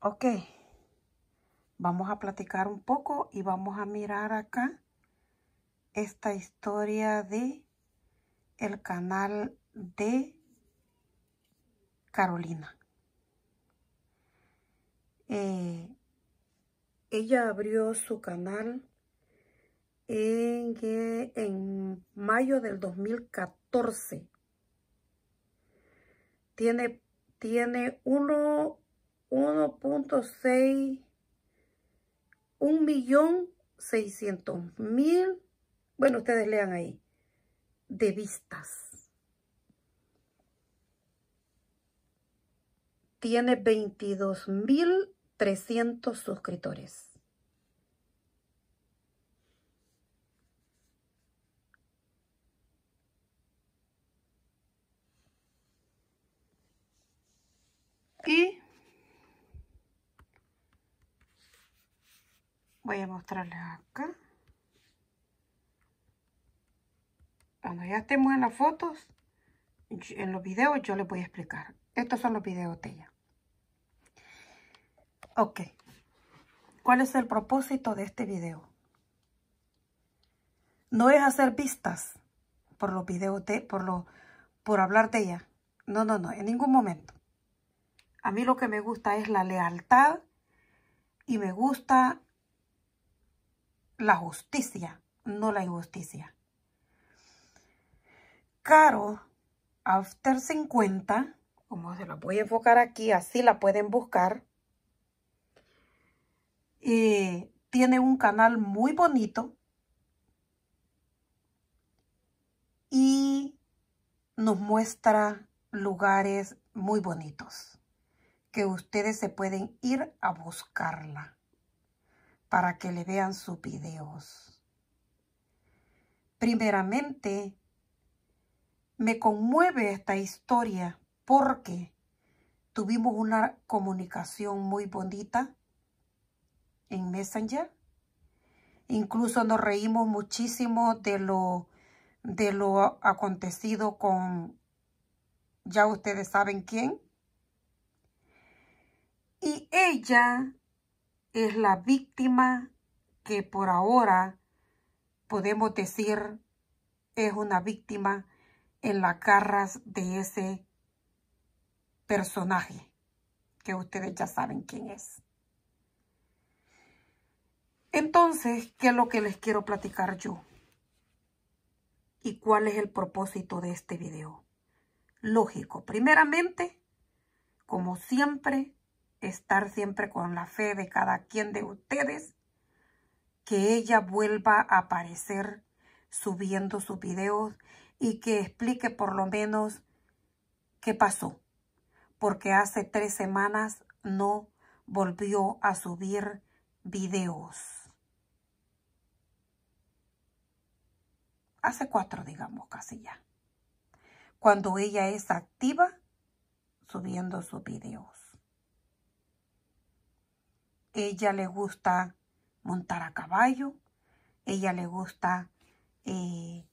Ok. Vamos a platicar un poco y vamos a mirar acá esta historia de el canal de Carolina. Eh, ella abrió su canal en, en mayo del 2014. Tiene, tiene uno 1.6, un millón seiscientos mil, bueno, ustedes lean ahí, de vistas. Tiene veintidós mil trescientos suscriptores. Y Voy a mostrarles acá. Cuando ya estemos en las fotos, en los videos yo les voy a explicar. Estos son los videos de ella. Ok. ¿Cuál es el propósito de este video? No es hacer vistas por los videos de, por lo, por hablar de ella. No, no, no, en ningún momento. A mí lo que me gusta es la lealtad y me gusta la justicia, no la injusticia. Caro, after 50, como se la voy a enfocar aquí, así la pueden buscar. Eh, tiene un canal muy bonito. Y nos muestra lugares muy bonitos que ustedes se pueden ir a buscarla para que le vean sus videos. Primeramente, me conmueve esta historia porque tuvimos una comunicación muy bonita en Messenger. Incluso nos reímos muchísimo de lo, de lo acontecido con, ya ustedes saben quién. Y ella es la víctima que por ahora podemos decir es una víctima en las garras de ese personaje que ustedes ya saben quién es. Entonces, ¿qué es lo que les quiero platicar yo? ¿Y cuál es el propósito de este video? Lógico, primeramente, como siempre, estar siempre con la fe de cada quien de ustedes, que ella vuelva a aparecer subiendo sus videos y que explique por lo menos qué pasó, porque hace tres semanas no volvió a subir videos. Hace cuatro, digamos, casi ya. Cuando ella es activa, subiendo sus videos ella le gusta montar a caballo, ella le gusta eh,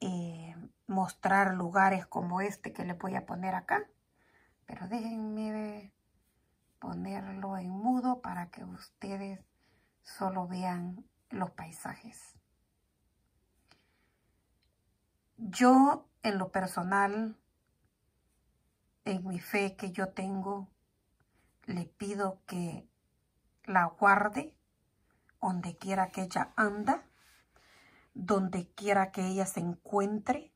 eh, mostrar lugares como este que le voy a poner acá. Pero déjenme ponerlo en mudo para que ustedes solo vean los paisajes. Yo, en lo personal, en mi fe que yo tengo, le pido que la guarde donde quiera que ella anda, donde quiera que ella se encuentre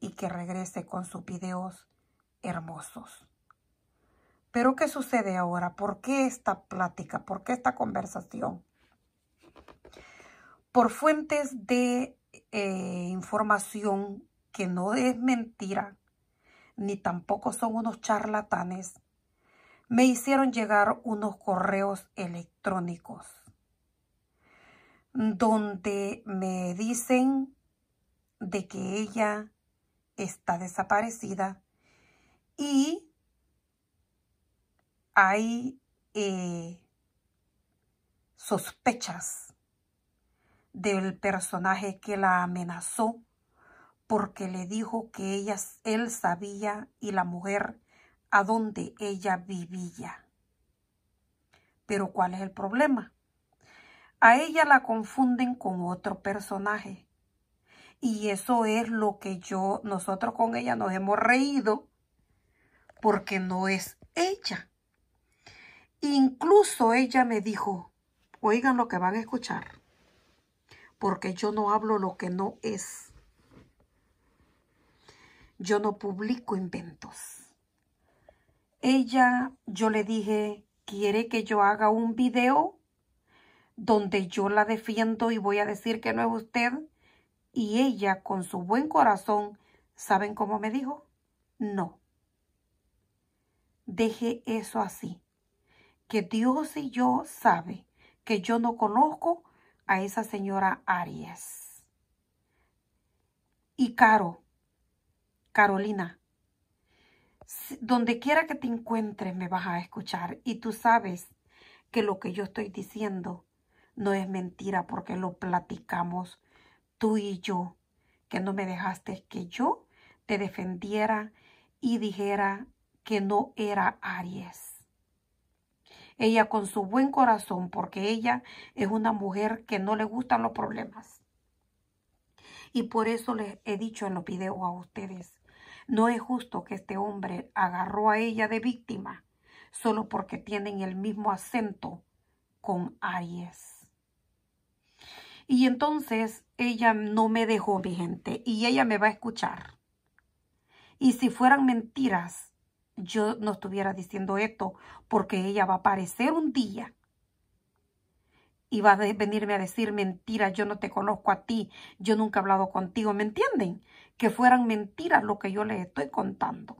y que regrese con sus videos hermosos. Pero ¿qué sucede ahora? ¿Por qué esta plática? ¿Por qué esta conversación? Por fuentes de eh, información que no es mentira, ni tampoco son unos charlatanes, me hicieron llegar unos correos electrónicos donde me dicen de que ella está desaparecida y hay eh, sospechas del personaje que la amenazó porque le dijo que él sabía y la mujer a donde ella vivía. Pero ¿cuál es el problema? A ella la confunden con otro personaje. Y eso es lo que yo, nosotros con ella nos hemos reído porque no es ella. Incluso ella me dijo, oigan lo que van a escuchar, porque yo no hablo lo que no es. Yo no publico inventos ella, yo le dije, ¿quiere que yo haga un video donde yo la defiendo y voy a decir que no es usted? Y ella, con su buen corazón, ¿saben cómo me dijo? No. Deje eso así. Que Dios y yo sabe que yo no conozco a esa señora Aries. Y Caro, Carolina, donde quiera que te encuentres me vas a escuchar y tú sabes que lo que yo estoy diciendo no es mentira porque lo platicamos tú y yo, que no me dejaste que yo te defendiera y dijera que no era Aries. Ella con su buen corazón, porque ella es una mujer que no le gustan los problemas. Y por eso les he dicho en los videos a ustedes no es justo que este hombre agarró a ella de víctima solo porque tienen el mismo acento con Aries. Y entonces ella no me dejó, mi gente, y ella me va a escuchar. Y si fueran mentiras, yo no estuviera diciendo esto, porque ella va a aparecer un día y va a venirme a decir mentiras, yo no te conozco a ti, yo nunca he hablado contigo, ¿me entienden? que fueran mentiras lo que yo les estoy contando.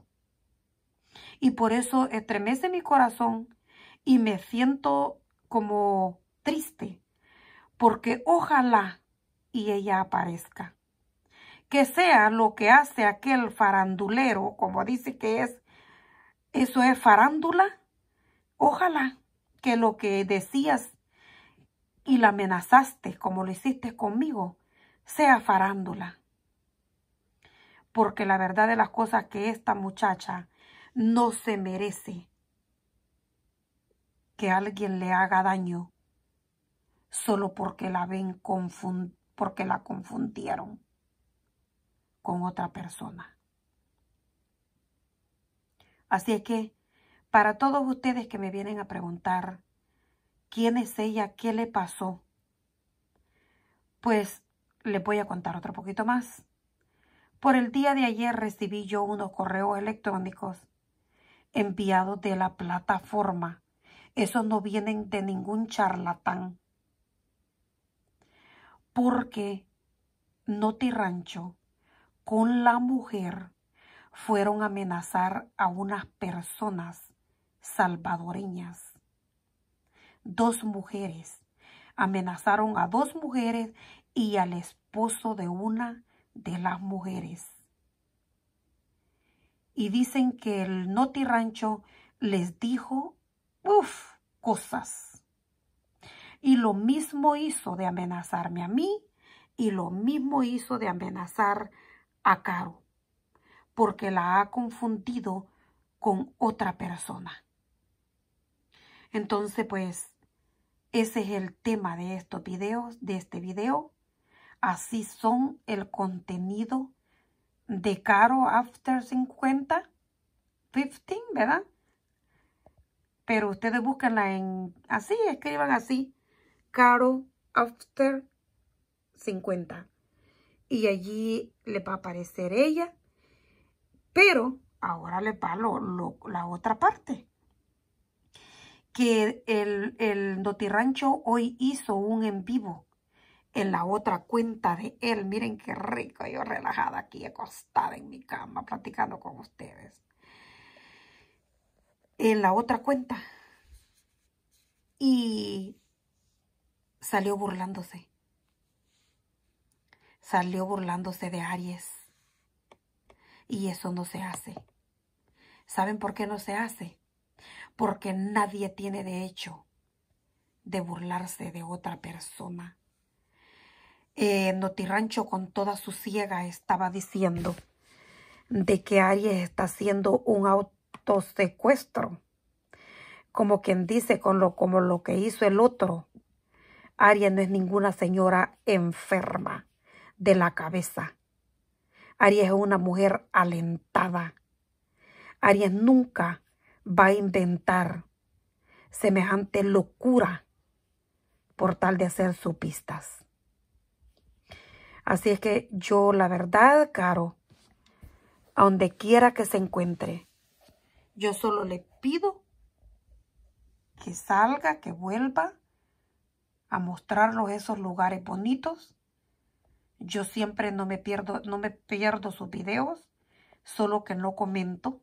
Y por eso estremece mi corazón y me siento como triste, porque ojalá y ella aparezca. Que sea lo que hace aquel farandulero, como dice que es, eso es farándula. Ojalá que lo que decías y la amenazaste como lo hiciste conmigo, sea farándula porque la verdad de las cosas que esta muchacha no se merece que alguien le haga daño solo porque la ven porque la confundieron con otra persona. Así es que para todos ustedes que me vienen a preguntar quién es ella, qué le pasó, pues les voy a contar otro poquito más. Por el día de ayer recibí yo unos correos electrónicos enviados de la plataforma. Esos no vienen de ningún charlatán. Porque Noti Rancho con la mujer fueron a amenazar a unas personas salvadoreñas. Dos mujeres amenazaron a dos mujeres y al esposo de una de las mujeres. Y dicen que el Noti Rancho les dijo, cosas. Y lo mismo hizo de amenazarme a mí y lo mismo hizo de amenazar a Caro, porque la ha confundido con otra persona. Entonces, pues, ese es el tema de estos videos, de este video así son el contenido de Caro After 50, 15, ¿verdad? Pero ustedes búsquenla en, así, escriban así, Caro After 50. Y allí le va a aparecer ella. Pero ahora le va la otra parte. Que el, el Rancho hoy hizo un en vivo en la otra cuenta de él. Miren qué rico, yo relajada aquí, acostada en mi cama, platicando con ustedes. En la otra cuenta. Y salió burlándose. Salió burlándose de Aries. Y eso no se hace. ¿Saben por qué no se hace? Porque nadie tiene derecho de burlarse de otra persona eh, Notirrancho con toda su ciega estaba diciendo de que Aries está haciendo un autosecuestro, como quien dice, con lo, como lo que hizo el otro. Aries no es ninguna señora enferma de la cabeza. Aries es una mujer alentada. Aries nunca va a inventar semejante locura por tal de hacer sus pistas. Así es que yo, la verdad, Caro, a donde quiera que se encuentre, yo solo le pido que salga, que vuelva a mostrarlos esos lugares bonitos. Yo siempre no me pierdo, no me pierdo sus videos, solo que no comento,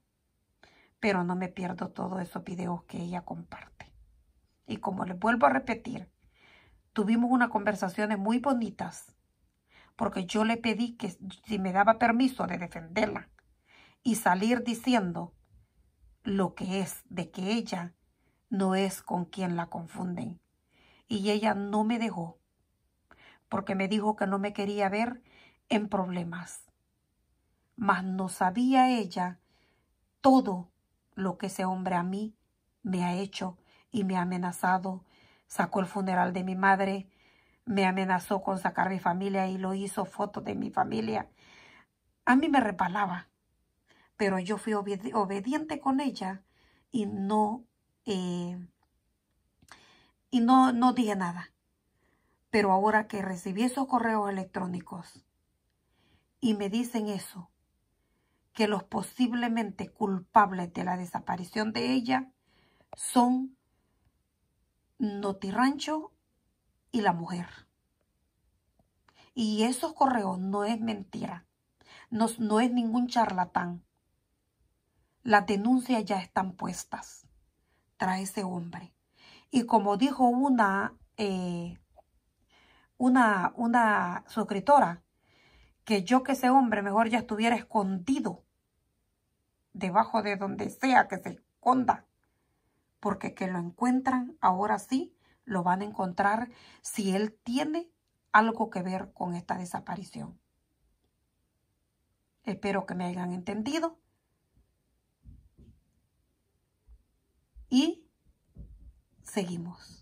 pero no me pierdo todos esos videos que ella comparte. Y como les vuelvo a repetir, tuvimos unas conversaciones muy bonitas porque yo le pedí que si me daba permiso de defenderla y salir diciendo lo que es de que ella no es con quien la confunden. Y ella no me dejó porque me dijo que no me quería ver en problemas. Mas no sabía ella todo lo que ese hombre a mí me ha hecho y me ha amenazado. Sacó el funeral de mi madre, me amenazó con sacar mi familia y lo hizo foto de mi familia. A mí me repalaba, pero yo fui obediente con ella y no, eh, y no, no dije nada. Pero ahora que recibí esos correos electrónicos y me dicen eso, que los posiblemente culpables de la desaparición de ella son Notirancho y la mujer. Y esos correos no es mentira, no, es ningún charlatán. Las denuncias ya están puestas. Trae ese hombre. Y como dijo una, eh, una, una suscriptora, que yo que ese hombre mejor ya estuviera escondido debajo de donde sea que se esconda, porque que lo encuentran ahora sí lo van a encontrar si él tiene algo que ver con esta desaparición. Espero que me hayan entendido. Y seguimos.